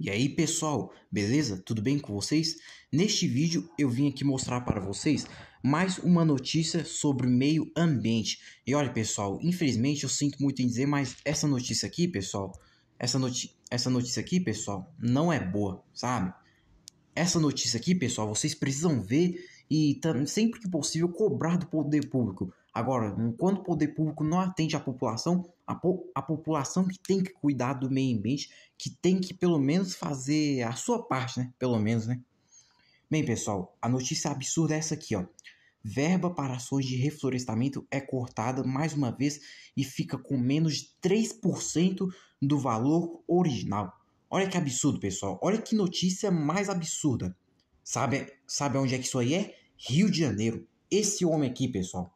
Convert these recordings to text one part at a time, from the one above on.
E aí pessoal, beleza? Tudo bem com vocês? Neste vídeo eu vim aqui mostrar para vocês mais uma notícia sobre meio ambiente. E olha pessoal, infelizmente eu sinto muito em dizer, mas essa notícia aqui pessoal, essa, noti essa notícia aqui pessoal, não é boa, sabe? Essa notícia aqui pessoal, vocês precisam ver e sempre que possível cobrar do poder público. Agora, enquanto o poder público não atende a população, a, po a população que tem que cuidar do meio ambiente, que tem que pelo menos fazer a sua parte, né? Pelo menos, né? Bem, pessoal, a notícia absurda é essa aqui, ó. Verba para ações de reflorestamento é cortada mais uma vez e fica com menos de 3% do valor original. Olha que absurdo, pessoal. Olha que notícia mais absurda. Sabe, sabe onde é que isso aí é? Rio de Janeiro. Esse homem aqui, pessoal.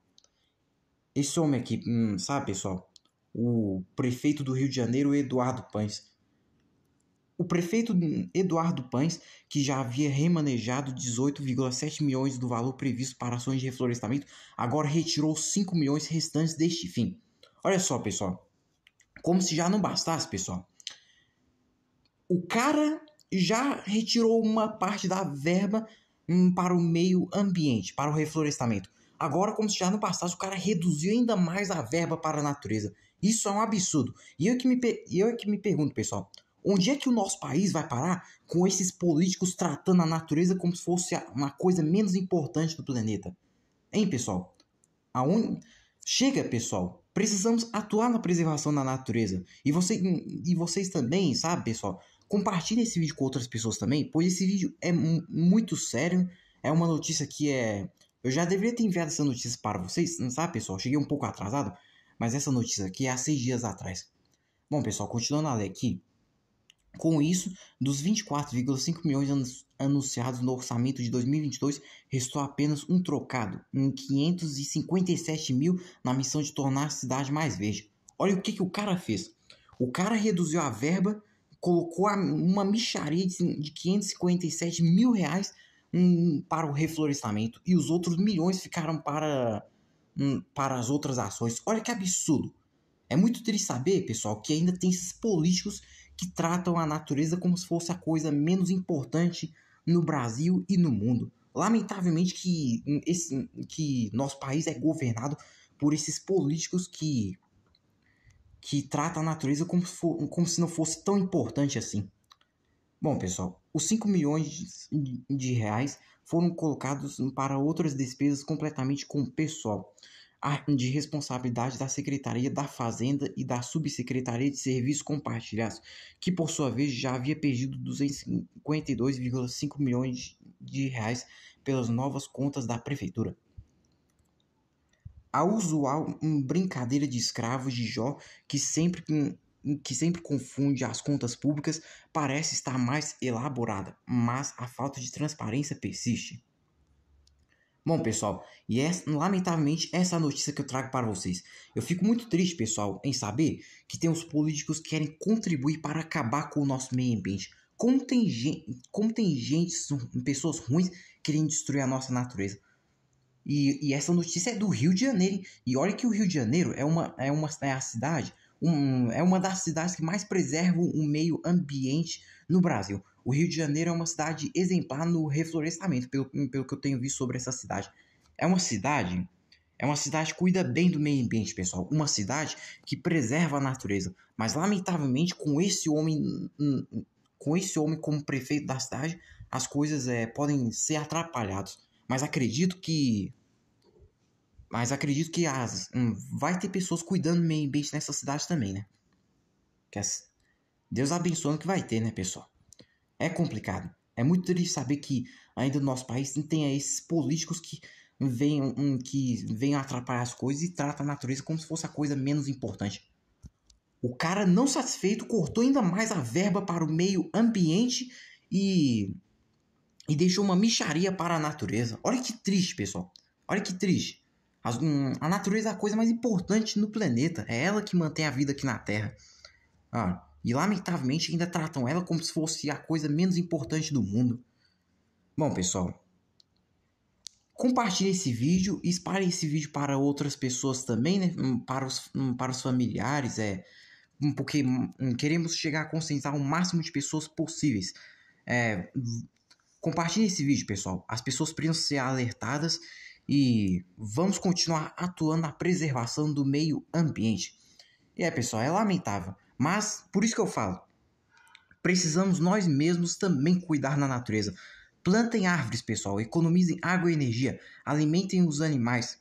Esse homem aqui, hum, sabe, pessoal? O prefeito do Rio de Janeiro, Eduardo Pães. O prefeito hum, Eduardo Pães, que já havia remanejado 18,7 milhões do valor previsto para ações de reflorestamento, agora retirou 5 milhões restantes deste fim. Olha só, pessoal. Como se já não bastasse, pessoal. O cara já retirou uma parte da verba hum, para o meio ambiente, para o reflorestamento. Agora, como se já no passado o cara reduziu ainda mais a verba para a natureza. Isso é um absurdo. E eu que me, eu é que me pergunto, pessoal, onde é que o nosso país vai parar com esses políticos tratando a natureza como se fosse uma coisa menos importante do planeta? Hein, pessoal? Aonde... Chega, pessoal. Precisamos atuar na preservação da natureza. E, você, e vocês também, sabe, pessoal? Compartilhe esse vídeo com outras pessoas também, pois esse vídeo é muito sério. É uma notícia que é eu já deveria ter enviado essa notícia para vocês, não sabe, pessoal? Cheguei um pouco atrasado, mas essa notícia aqui é há seis dias atrás. Bom, pessoal, continuando a ler aqui. Com isso, dos 24,5 milhões anunciados no orçamento de 2022, restou apenas um trocado, um 557 mil na missão de tornar a cidade mais verde. Olha o que, que o cara fez. O cara reduziu a verba, colocou uma micharia de 557 mil reais um para o reflorestamento e os outros milhões ficaram para, um, para as outras ações. Olha que absurdo! É muito triste saber, pessoal, que ainda tem esses políticos que tratam a natureza como se fosse a coisa menos importante no Brasil e no mundo. Lamentavelmente que, hum, esse, hum, que nosso país é governado por esses políticos que, que tratam a natureza como, for, como se não fosse tão importante assim. Bom, pessoal, os 5 milhões de reais foram colocados para outras despesas completamente com o pessoal de responsabilidade da Secretaria da Fazenda e da Subsecretaria de Serviços Compartilhados, que por sua vez já havia perdido 252,5 milhões de reais pelas novas contas da prefeitura. A usual hum, brincadeira de escravos de Jó, que sempre hum, que sempre confunde as contas públicas parece estar mais elaborada, mas a falta de transparência persiste. Bom, pessoal, e é, lamentavelmente essa é notícia que eu trago para vocês. Eu fico muito triste, pessoal, em saber que tem os políticos que querem contribuir para acabar com o nosso meio ambiente. Como tem, gente, como tem gente, pessoas ruins querendo destruir a nossa natureza. E, e, essa notícia é do Rio de Janeiro. E olha que o Rio de Janeiro é uma, é uma é a cidade um, é uma das cidades que mais preservam o meio ambiente no Brasil. O Rio de Janeiro é uma cidade exemplar no reflorestamento, pelo, pelo que eu tenho visto sobre essa cidade. É uma cidade é uma cidade que cuida bem do meio ambiente, pessoal. Uma cidade que preserva a natureza. Mas lamentavelmente, com esse homem, hum, com esse homem como prefeito da cidade, as coisas é, podem ser atrapalhadas. Mas acredito que mas acredito que as, ah, hum, vai ter pessoas cuidando do meio ambiente nessa cidade também, né? Que as, Deus abençoe que vai ter, né, pessoal? É complicado. É muito triste saber que ainda no nosso país tem esses políticos que venham, hum, que vêm atrapalhar as coisas e tratam a natureza como se fosse a coisa menos importante. O cara, não satisfeito, cortou ainda mais a verba para o meio ambiente e, e deixou uma micharia para a natureza. Olha que triste, pessoal. Olha que triste. Hum, a natureza é a coisa mais importante no planeta. É ela que mantém a vida aqui na Terra. Ah, e lamentavelmente ainda tratam ela como se fosse a coisa menos importante do mundo. Bom, pessoal. Compartilhe esse vídeo e espalhe esse vídeo para outras pessoas também, né? Hum, para os, hum, para os familiares, é. Porque queremos chegar a conscientizar o máximo de pessoas possíveis. É, compartilhe esse vídeo, pessoal. As pessoas precisam ser alertadas e vamos continuar atuando na preservação do meio ambiente. E é, pessoal, é lamentável, mas por isso que eu falo, precisamos nós mesmos também cuidar da natureza. Plantem árvores, pessoal, economizem água e energia, alimentem os animais,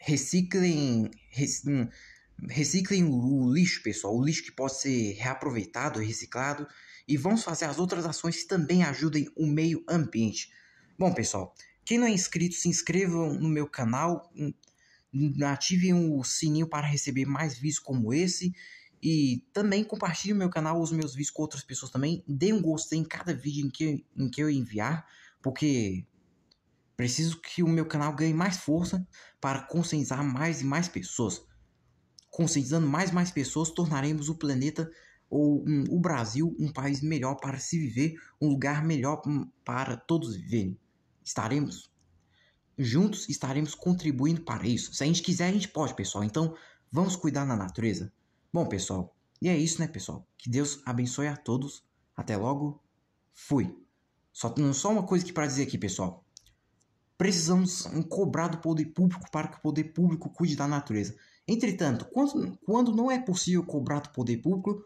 reciclem, hum, reciclem, o lixo, pessoal, o lixo que pode ser reaproveitado, reciclado, e vamos fazer as outras ações que também ajudem o meio ambiente. Bom, pessoal, quem não é inscrito, se inscrevam no meu canal, hum, ativem o sininho para receber mais vídeos como esse. E também compartilhe o meu canal, os meus vídeos com outras pessoas também. Dê um gostei em cada vídeo em que, em que eu enviar, porque preciso que o meu canal ganhe mais força para conscientizar mais e mais pessoas. Conscientizando mais e mais pessoas, tornaremos o planeta ou um, o Brasil um país melhor para se viver, um lugar melhor hum, para todos viverem estaremos juntos estaremos contribuindo para isso. Se a gente quiser, a gente pode, pessoal. Então, vamos cuidar da natureza. Bom, pessoal, e é isso, né, pessoal? Que Deus abençoe a todos. Até logo. Fui. Só só uma coisa que para dizer aqui, pessoal. Precisamos cobrar do poder público para que o poder público cuide da natureza. Entretanto, quando, quando não é possível cobrar do poder público,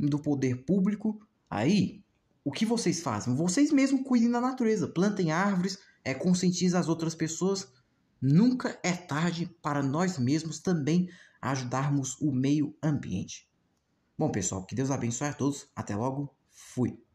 do poder público, aí o que vocês fazem? Vocês mesmos cuidem da natureza, plantem árvores, é, conscientizem as outras pessoas. Nunca é tarde para nós mesmos também ajudarmos o meio ambiente. Bom, pessoal, que Deus abençoe a todos. Até logo. Fui.